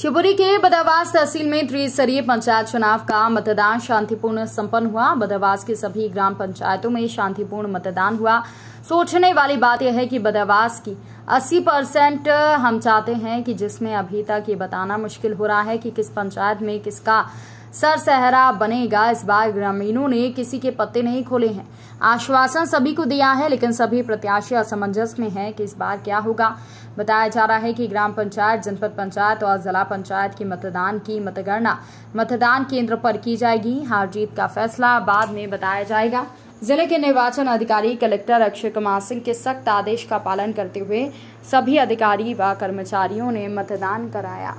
शिवपुरी के बदावास तहसील में त्रिस्तरीय पंचायत चुनाव का मतदान शांतिपूर्ण संपन्न हुआ बदावास के सभी ग्राम पंचायतों में शांतिपूर्ण मतदान हुआ सोचने वाली बात यह है कि बदावास की 80 परसेंट हम चाहते हैं कि जिसमें अभी तक ये बताना मुश्किल हो रहा है कि किस पंचायत में किसका सरसहरा बनेगा इस बार ग्रामीणों ने किसी के पत्ते नहीं खोले हैं आश्वासन सभी को दिया है लेकिन सभी प्रत्याशी असमंजस में हैं कि इस बार क्या होगा बताया जा रहा है कि ग्राम पंचायत जनपद पंचायत और जिला पंचायत की मतदान की मतगणना मतदान केंद्र पर की जाएगी हार जीत का फैसला बाद में बताया जाएगा जिले के निर्वाचन अधिकारी कलेक्टर अक्षय कुमार सिंह के सख्त आदेश का पालन करते हुए सभी अधिकारी व कर्मचारियों ने मतदान कराया